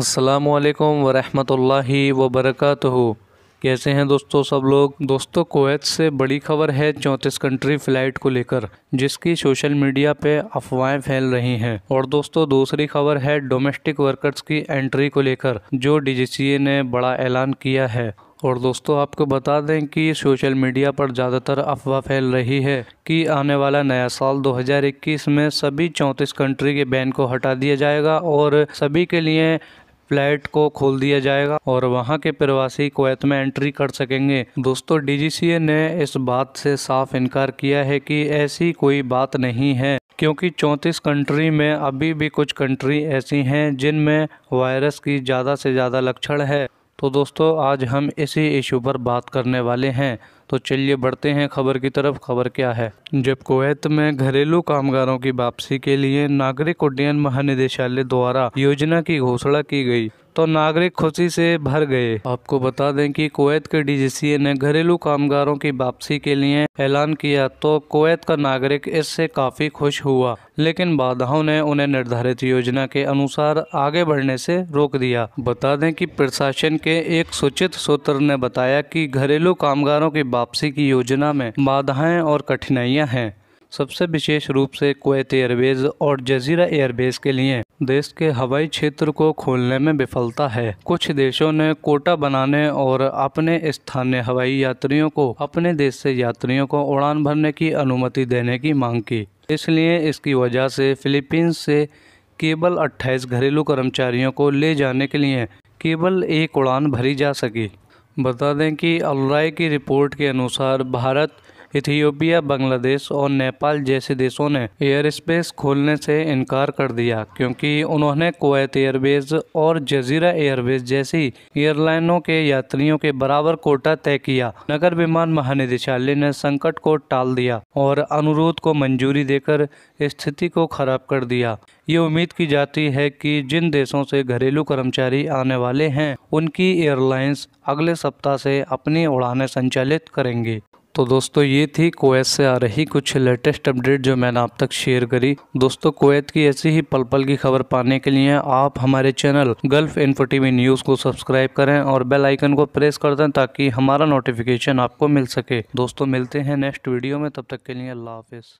असलकम वरहल वरहमतुल्लाहि कैसे हैं दोस्तों सब लोग दोस्तों कोवैत से बड़ी खबर है चौंतीस कंट्री फ्लाइट को लेकर जिसकी सोशल मीडिया पे अफवाहें फैल रही हैं और दोस्तों दूसरी खबर है डोमेस्टिक वर्कर्स की एंट्री को लेकर जो डी ने बड़ा ऐलान किया है और दोस्तों आपको बता दें कि सोशल मीडिया पर ज़्यादातर अफवाह फैल रही है कि आने वाला नया साल 2021 में सभी 34 कंट्री के बैन को हटा दिया जाएगा और सभी के लिए फ्लैट को खोल दिया जाएगा और वहाँ के प्रवासी कुवैत में एंट्री कर सकेंगे दोस्तों डीजीसीए ने इस बात से साफ इनकार किया है कि ऐसी कोई बात नहीं है क्योंकि 34 कंट्री में अभी भी कुछ कंट्री ऐसी हैं जिनमें वायरस की ज़्यादा से ज़्यादा लक्षण है तो दोस्तों आज हम इसी इशू पर बात करने वाले हैं तो चलिए बढ़ते हैं खबर की तरफ खबर क्या है जब कुवैत में घरेलू कामगारों की वापसी के लिए नागरिक उड्डयन महानिदेशालय द्वारा योजना की घोषणा की गई तो नागरिक खुशी से भर गए आपको बता दें कि कुवैत के डीजीसीए ने घरेलू कामगारों की वापसी के लिए ऐलान किया तो कुवैत का नागरिक इससे काफ़ी खुश हुआ लेकिन बाधाओं ने उन्हें निर्धारित योजना के अनुसार आगे बढ़ने से रोक दिया बता दें कि प्रशासन के एक सूचित सूत्र ने बताया कि घरेलू कामगारों की वापसी की योजना में बाधाएं और कठिनाइयां हैं सबसे विशेष रूप से कोयत एयरवेज और जजीरा एयरबेस के लिए देश के हवाई क्षेत्र को खोलने में विफलता है कुछ देशों ने कोटा बनाने और अपने स्थानीय हवाई यात्रियों को अपने देश से यात्रियों को उड़ान भरने की अनुमति देने की मांग की इसलिए इसकी वजह से फिलीपींस से केवल 28 घरेलू कर्मचारियों को ले जाने के लिए केवल एक उड़ान भरी जा सकी बता दें कि अलराय की रिपोर्ट के अनुसार भारत इथियोपिया बांग्लादेश और नेपाल जैसे देशों ने एयर स्पेस खोलने से इनकार कर दिया क्योंकि उन्होंने कोवैत एयरवेज और जजीरा एयरवेज जैसी एयरलाइनों के यात्रियों के बराबर कोटा तय किया नगर विमान महानिदेशालय ने संकट को टाल दिया और अनुरोध को मंजूरी देकर स्थिति को खराब कर दिया ये उम्मीद की जाती है कि जिन देशों से घरेलू कर्मचारी आने वाले हैं उनकी एयरलाइंस अगले सप्ताह से अपनी उड़ानें संचालित करेंगी तो दोस्तों ये थी कोवैत से आ रही कुछ लेटेस्ट अपडेट जो मैंने आप तक शेयर करी दोस्तों कोवैत की ऐसी ही पल पल की खबर पाने के लिए आप हमारे channel Gulf Info TV News को सब्सक्राइब करें और बेल आइकन को प्रेस कर दें ताकि हमारा नोटिफिकेशन आपको मिल सके दोस्तों मिलते हैं नेक्स्ट वीडियो में तब तक के लिए अल्लाह हाफिज़